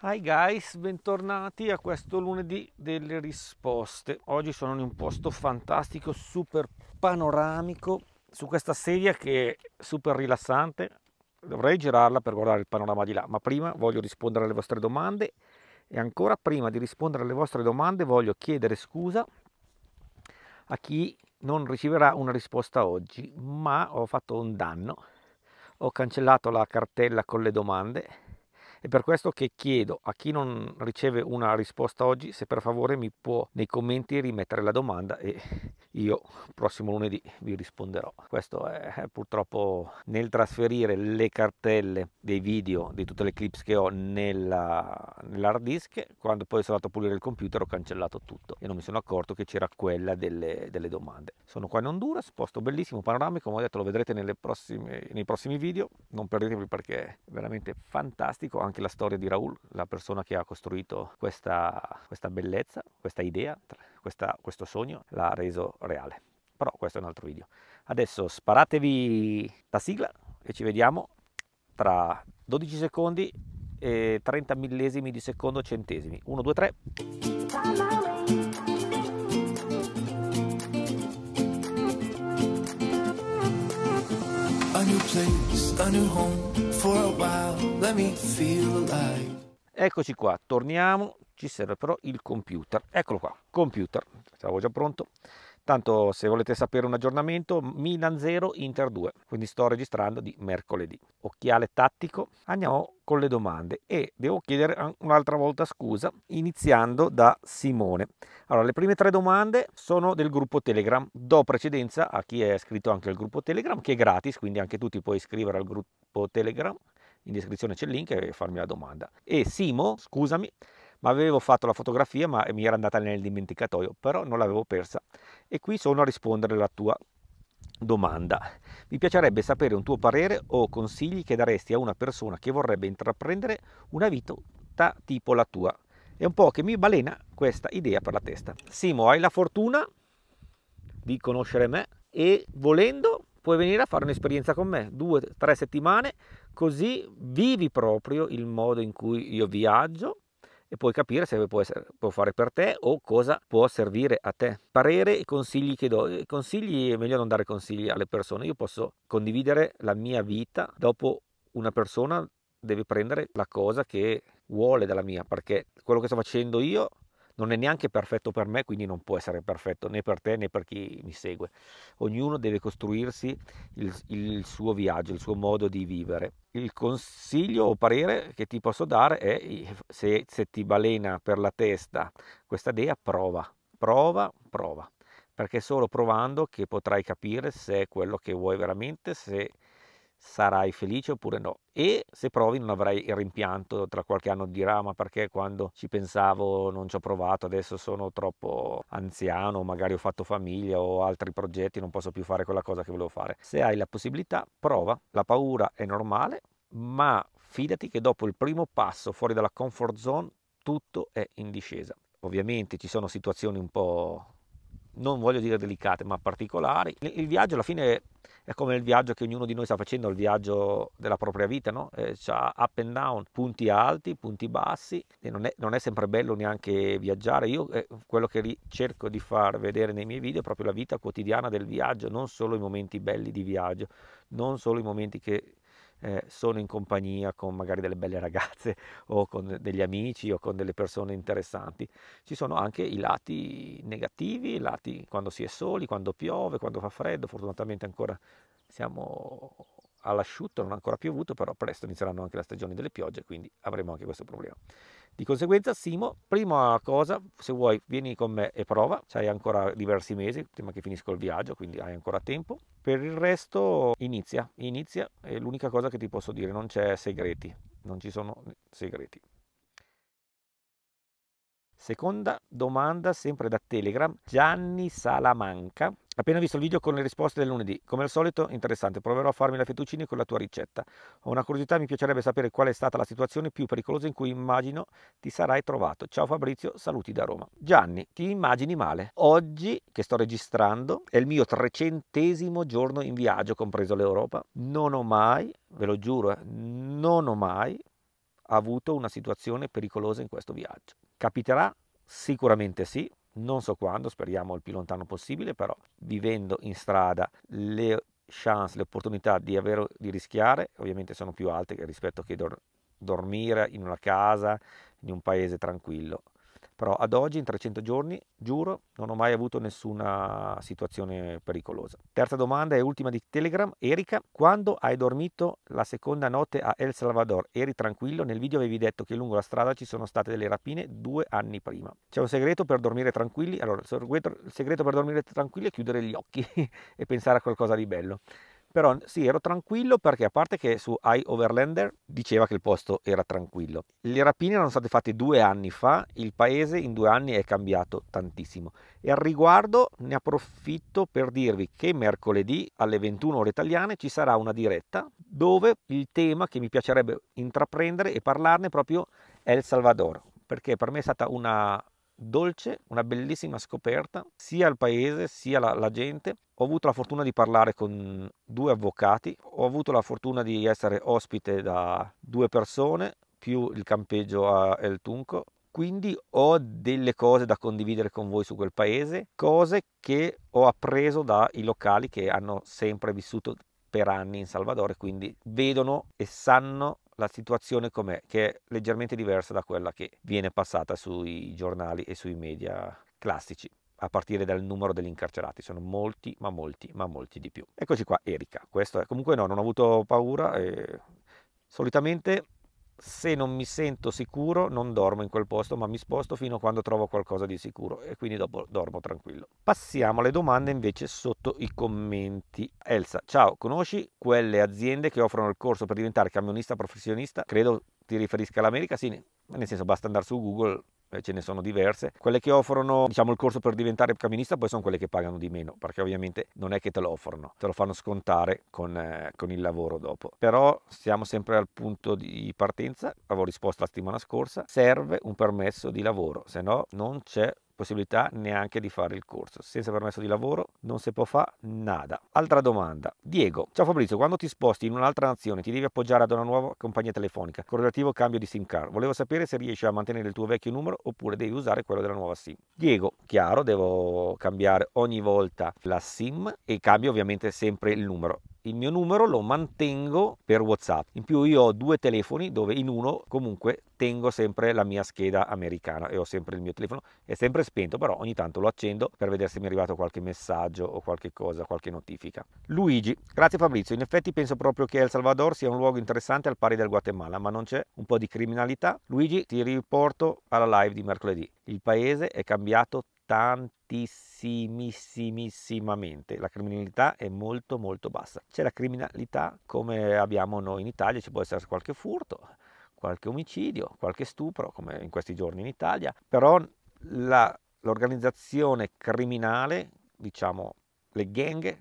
Hi guys, bentornati a questo lunedì delle risposte. Oggi sono in un posto fantastico, super panoramico, su questa sedia che è super rilassante. Dovrei girarla per guardare il panorama di là, ma prima voglio rispondere alle vostre domande e ancora prima di rispondere alle vostre domande voglio chiedere scusa a chi non riceverà una risposta oggi, ma ho fatto un danno. Ho cancellato la cartella con le domande è per questo che chiedo a chi non riceve una risposta oggi se per favore mi può nei commenti rimettere la domanda e io prossimo lunedì vi risponderò. Questo è purtroppo nel trasferire le cartelle dei video di tutte le clips che ho nella, nell'hard disk, quando poi sono andato a pulire il computer ho cancellato tutto e non mi sono accorto che c'era quella delle, delle domande. Sono qua in Honduras, posto bellissimo, panoramico, come ho detto lo vedrete prossime, nei prossimi video, non perdetevi perché è veramente fantastico anche la storia di Raul, la persona che ha costruito questa, questa bellezza, questa idea questa, questo sogno l'ha reso reale. Però questo è un altro video. Adesso sparatevi la sigla e ci vediamo tra 12 secondi e 30 millesimi di secondo centesimi. 1, 2, 3. Eccoci qua, torniamo, ci serve però il computer eccolo qua computer l'avevo già pronto tanto se volete sapere un aggiornamento Milan 0 Inter 2 quindi sto registrando di mercoledì occhiale tattico andiamo con le domande e devo chiedere un'altra volta scusa iniziando da Simone allora le prime tre domande sono del gruppo Telegram do precedenza a chi è iscritto anche al gruppo Telegram che è gratis quindi anche tu ti puoi iscrivere al gruppo Telegram in descrizione c'è il link e farmi la domanda e Simo scusami ma avevo fatto la fotografia ma mi era andata nel dimenticatoio, però non l'avevo persa. E qui sono a rispondere alla tua domanda. Mi piacerebbe sapere un tuo parere o consigli che daresti a una persona che vorrebbe intraprendere una vita tipo la tua. È un po' che mi balena questa idea per la testa. Simo, hai la fortuna di conoscere me e volendo puoi venire a fare un'esperienza con me, due, tre settimane, così vivi proprio il modo in cui io viaggio e puoi capire se può, essere, può, fare per te o cosa può servire a te. Parere e consigli che do. Eh, consigli è meglio non dare consigli alle persone. Io posso condividere la mia vita, dopo una persona deve prendere la cosa che vuole dalla mia, perché quello che sto facendo io non è neanche perfetto per me, quindi non può essere perfetto né per te né per chi mi segue. Ognuno deve costruirsi il, il suo viaggio, il suo modo di vivere. Il consiglio o parere che ti posso dare è se, se ti balena per la testa questa idea, prova, prova, prova perché solo provando che potrai capire se è quello che vuoi veramente, se sarai felice oppure no e se provi non avrai il rimpianto tra qualche anno dirà ma perché quando ci pensavo non ci ho provato adesso sono troppo anziano magari ho fatto famiglia o altri progetti non posso più fare quella cosa che volevo fare se hai la possibilità prova la paura è normale ma fidati che dopo il primo passo fuori dalla comfort zone tutto è in discesa ovviamente ci sono situazioni un po' non voglio dire delicate, ma particolari. Il viaggio alla fine è come il viaggio che ognuno di noi sta facendo, il viaggio della propria vita, no? Eh, c'ha up and down, punti alti, punti bassi, e non è, non è sempre bello neanche viaggiare. Io eh, quello che cerco di far vedere nei miei video è proprio la vita quotidiana del viaggio, non solo i momenti belli di viaggio, non solo i momenti che eh, sono in compagnia con magari delle belle ragazze o con degli amici o con delle persone interessanti. Ci sono anche i lati negativi, i lati quando si è soli, quando piove, quando fa freddo, fortunatamente ancora siamo all'asciutto, non ha ancora piovuto, però presto inizieranno anche la stagione delle piogge, quindi avremo anche questo problema. Di conseguenza, Simo, prima cosa, se vuoi, vieni con me e prova, hai ancora diversi mesi, prima che finisco il viaggio, quindi hai ancora tempo. Per il resto, inizia, inizia, è l'unica cosa che ti posso dire, non c'è segreti, non ci sono segreti. Seconda domanda sempre da Telegram, Gianni Salamanca Appena visto il video con le risposte del lunedì, come al solito interessante, proverò a farmi la fettuccine con la tua ricetta. Ho una curiosità, mi piacerebbe sapere qual è stata la situazione più pericolosa in cui immagino ti sarai trovato. Ciao Fabrizio, saluti da Roma. Gianni, ti immagini male. Oggi, che sto registrando, è il mio trecentesimo giorno in viaggio, compreso l'Europa. Non ho mai, ve lo giuro, eh, non ho mai avuto una situazione pericolosa in questo viaggio. Capiterà? Sicuramente sì, non so quando, speriamo il più lontano possibile, però vivendo in strada le chance, le opportunità di, avere, di rischiare ovviamente sono più alte rispetto a dormire in una casa, in un paese tranquillo però ad oggi in 300 giorni, giuro, non ho mai avuto nessuna situazione pericolosa. Terza domanda e ultima di Telegram, Erika, quando hai dormito la seconda notte a El Salvador? Eri tranquillo? Nel video avevi detto che lungo la strada ci sono state delle rapine due anni prima. C'è un segreto per dormire tranquilli? Allora, il segreto per dormire tranquilli è chiudere gli occhi e pensare a qualcosa di bello però sì, ero tranquillo perché a parte che su I Overlander diceva che il posto era tranquillo. Le rapine erano state fatte due anni fa, il paese in due anni è cambiato tantissimo. E al riguardo ne approfitto per dirvi che mercoledì alle 21 ore italiane ci sarà una diretta dove il tema che mi piacerebbe intraprendere e parlarne proprio è El Salvador, perché per me è stata una dolce, una bellissima scoperta, sia il paese sia la, la gente ho avuto la fortuna di parlare con due avvocati, ho avuto la fortuna di essere ospite da due persone, più il campeggio a El Tunco, quindi ho delle cose da condividere con voi su quel paese, cose che ho appreso dai locali che hanno sempre vissuto per anni in Salvador e quindi vedono e sanno la situazione com'è, che è leggermente diversa da quella che viene passata sui giornali e sui media classici a partire dal numero degli incarcerati, sono molti, ma molti, ma molti di più. Eccoci qua, Erika, questo è, comunque no, non ho avuto paura, e... solitamente se non mi sento sicuro non dormo in quel posto, ma mi sposto fino a quando trovo qualcosa di sicuro e quindi dopo dormo tranquillo. Passiamo alle domande invece sotto i commenti. Elsa, ciao, conosci quelle aziende che offrono il corso per diventare camionista professionista? Credo ti riferisca all'America, sì, nel senso basta andare su Google eh, ce ne sono diverse. Quelle che offrono diciamo, il corso per diventare camminista poi sono quelle che pagano di meno, perché ovviamente non è che te lo offrono, te lo fanno scontare con, eh, con il lavoro dopo. Però siamo sempre al punto di partenza, avevo risposto la settimana scorsa, serve un permesso di lavoro, se no non c'è possibilità neanche di fare il corso. Senza permesso di lavoro non si può fare nada. Altra domanda. Diego, ciao Fabrizio, quando ti sposti in un'altra nazione ti devi appoggiare ad una nuova compagnia telefonica. con relativo cambio di SIM card. Volevo sapere se riesci a mantenere il tuo vecchio numero oppure devi usare quello della nuova SIM. Diego, chiaro, devo cambiare ogni volta la SIM e cambio ovviamente sempre il numero il mio numero lo mantengo per WhatsApp. In più io ho due telefoni dove in uno comunque tengo sempre la mia scheda americana e ho sempre il mio telefono, è sempre spento, però ogni tanto lo accendo per vedere se mi è arrivato qualche messaggio o qualche cosa, qualche notifica. Luigi, grazie Fabrizio, in effetti penso proprio che El Salvador sia un luogo interessante al pari del Guatemala, ma non c'è un po' di criminalità. Luigi, ti riporto alla live di mercoledì. Il paese è cambiato tantissimissimamente. La criminalità è molto molto bassa. C'è la criminalità come abbiamo noi in Italia, ci può essere qualche furto, qualche omicidio, qualche stupro, come in questi giorni in Italia, però la, l'organizzazione criminale, diciamo le gang,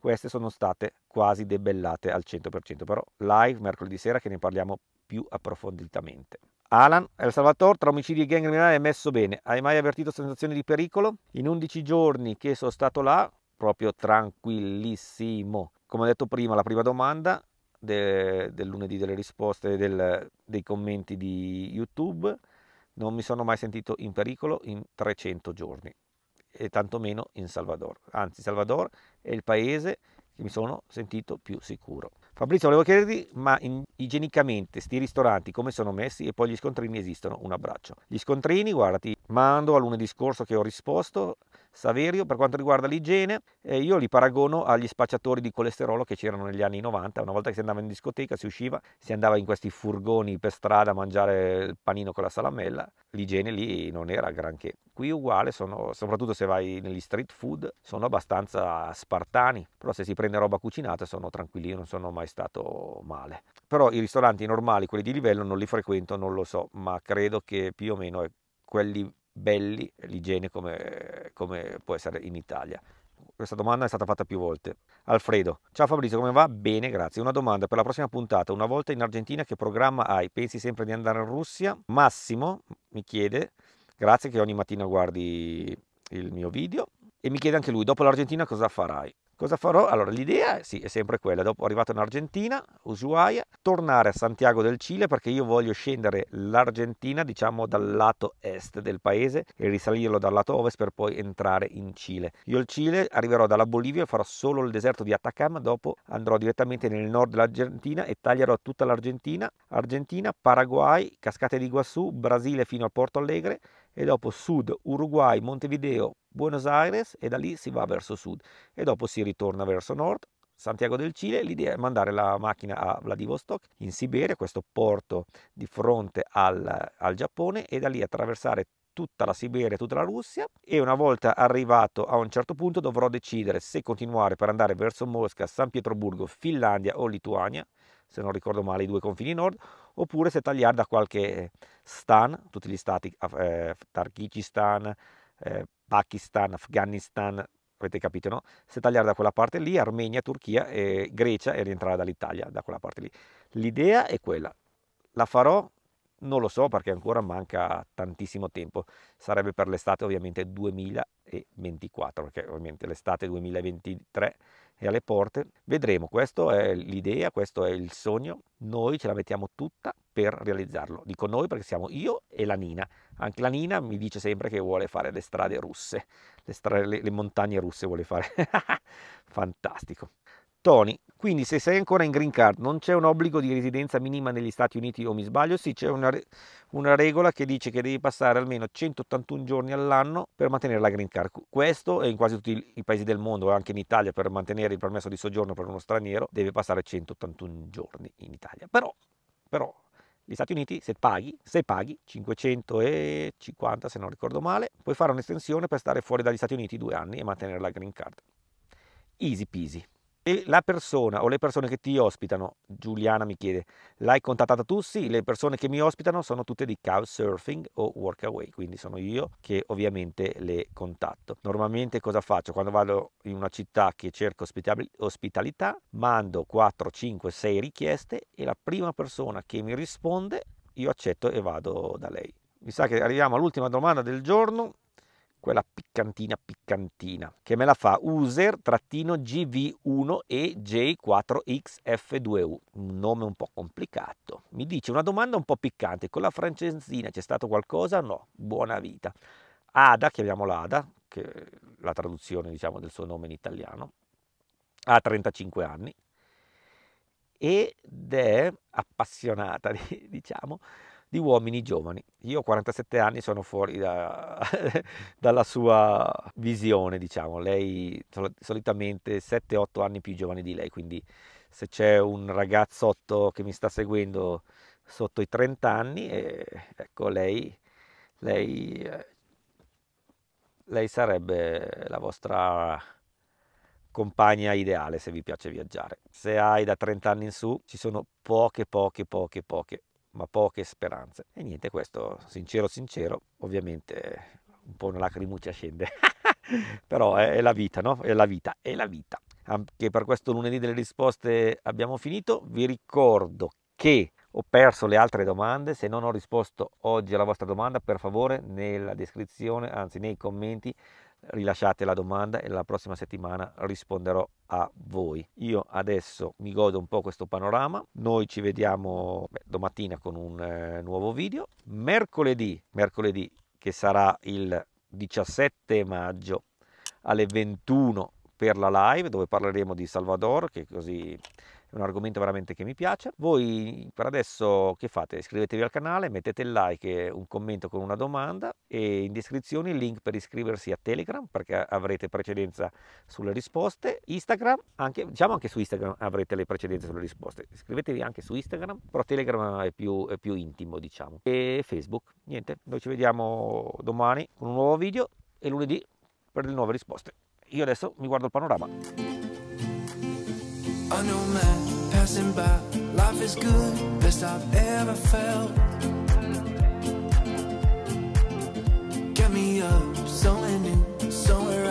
queste sono state quasi debellate al 100%, però live mercoledì sera che ne parliamo più approfonditamente. Alan, El Salvador, tra omicidi e gang criminale è messo bene. Hai mai avvertito sensazioni di pericolo? In 11 giorni che sono stato là, proprio tranquillissimo. Come ho detto prima, la prima domanda de, del lunedì delle risposte del, dei commenti di YouTube, non mi sono mai sentito in pericolo in 300 giorni e tantomeno in Salvador. Anzi, Salvador è il paese che mi sono sentito più sicuro. Fabrizio, volevo chiederti, ma in, igienicamente sti ristoranti come sono messi e poi gli scontrini esistono? Un abbraccio. Gli scontrini, guardati, mando a lunedì scorso che ho risposto, Saverio. Per quanto riguarda l'igiene, eh, io li paragono agli spacciatori di colesterolo che c'erano negli anni 90. Una volta che si andava in discoteca, si usciva, si andava in questi furgoni per strada a mangiare il panino con la salamella. L'igiene lì non era granché. Qui uguale, sono, soprattutto se vai negli street food, sono abbastanza spartani, però se si prende roba cucinata sono tranquilli, non sono mai stato male. Però i ristoranti normali, quelli di livello, non li frequento, non lo so, ma credo che più o meno quelli belli l'igiene come, come può essere in Italia? Questa domanda è stata fatta più volte. Alfredo, ciao Fabrizio, come va? Bene, grazie. Una domanda per la prossima puntata. Una volta in Argentina, che programma hai? Pensi sempre di andare in Russia? Massimo mi chiede, grazie che ogni mattina guardi il mio video, e mi chiede anche lui, dopo l'Argentina cosa farai? Cosa farò? Allora, l'idea sì, è sempre quella. Dopo arrivato in Argentina, Ushuaia, tornare a Santiago del Cile perché io voglio scendere l'Argentina, diciamo, dal lato est del paese e risalirlo dal lato ovest per poi entrare in Cile. Io il Cile arriverò dalla Bolivia e farò solo il deserto di Atacama, dopo andrò direttamente nel nord dell'Argentina e taglierò tutta l'Argentina, Argentina, Paraguay, Cascate di Guassù, Brasile fino a Porto Alegre e dopo sud, Uruguay, Montevideo, Buenos Aires e da lì si va verso sud e dopo si ritorna verso nord. Santiago del Cile, l'idea è mandare la macchina a Vladivostok in Siberia, questo porto di fronte al, al Giappone, e da lì attraversare tutta la Siberia, e tutta la Russia e una volta arrivato a un certo punto dovrò decidere se continuare per andare verso Mosca, San Pietroburgo, Finlandia o Lituania, se non ricordo male i due confini nord, oppure se tagliare da qualche stan, tutti gli stati, eh, Targhichistan, eh, Pakistan, Afghanistan, avete capito no? Se tagliare da quella parte lì, Armenia, Turchia e Grecia e rientrare dall'Italia da quella parte lì. L'idea è quella. La farò? Non lo so perché ancora manca tantissimo tempo. Sarebbe per l'estate ovviamente 2000 e 24 perché ovviamente l'estate 2023 è alle porte. Vedremo, questa è l'idea, questo è il sogno, noi ce la mettiamo tutta per realizzarlo. Dico noi perché siamo io e la Nina. Anche la Nina mi dice sempre che vuole fare le strade russe, le, strade, le, le montagne russe vuole fare. Fantastico. Tony, quindi se sei ancora in green card non c'è un obbligo di residenza minima negli Stati Uniti o mi sbaglio? Sì, c'è una, re- una, regola che dice che devi passare almeno 181 giorni all'anno per mantenere la green card. Questo è in quasi tutti i paesi del mondo, anche in Italia per mantenere il permesso di soggiorno per uno straniero deve passare 181 giorni in Italia. Però, però gli Stati Uniti se paghi, se paghi 550 se non ricordo male, puoi fare un'estensione per stare fuori dagli Stati Uniti due anni e mantenere la green card. Easy peasy. E la persona o le persone che ti ospitano, Giuliana mi chiede, l'hai contattata tu? Sì, le persone che mi ospitano sono tutte di Couchsurfing o Workaway, quindi sono io che ovviamente le contatto. Normalmente cosa faccio? Quando vado in una città che cerco ospitalità, mando 4, 5, 6 richieste e la prima persona che mi risponde io accetto e vado da lei. Mi sa che arriviamo all'ultima domanda del giorno quella piccantina piccantina, che me la fa user-gv1ej4xf2u, un nome un po' complicato. Mi dice una domanda un po' piccante, con la francesina c'è stato qualcosa? No, buona vita. Ada, chiamiamola Ada, che è la traduzione diciamo, del suo nome in italiano, ha 35 anni ed è appassionata, diciamo, di uomini giovani. Io ho 47 anni, sono fuori da, dalla sua visione, diciamo. Lei solitamente 7-8 anni più giovane di lei, quindi se c'è un ragazzotto che mi sta seguendo sotto i 30 anni, eh, ecco lei, lei, eh, lei sarebbe la vostra compagna ideale se vi piace viaggiare. Se hai da 30 anni in su, ci sono poche, poche, poche, poche ma poche speranze. E niente, questo, sincero, sincero, ovviamente un po' una lacrimuccia scende, però è, è la vita, no? È la vita, è la vita. Anche per questo lunedì delle risposte abbiamo finito. Vi ricordo che ho perso le altre domande, se non ho risposto oggi alla vostra domanda, per favore nella descrizione, anzi nei commenti, rilasciate la domanda e la prossima settimana risponderò a voi. Io adesso mi godo un po' questo panorama, noi ci vediamo beh, domattina con un eh, nuovo video, mercoledì, mercoledì che sarà il 17 maggio alle 21 per la live dove parleremo di Salvador che così è un argomento veramente che mi piace. Voi per adesso che fate? Iscrivetevi al canale, mettete il like un commento con una domanda e in descrizione il link per iscriversi a Telegram perché avrete precedenza sulle risposte. Instagram, anche, diciamo anche su Instagram avrete le precedenze sulle risposte. Iscrivetevi anche su Instagram, però Telegram è più, è più intimo diciamo. E Facebook, niente, noi ci vediamo domani con un nuovo video e lunedì per le nuove risposte. Io adesso mi guardo il panorama. A nomad passing by Life is good, best I've ever felt Get me up, somewhere new, somewhere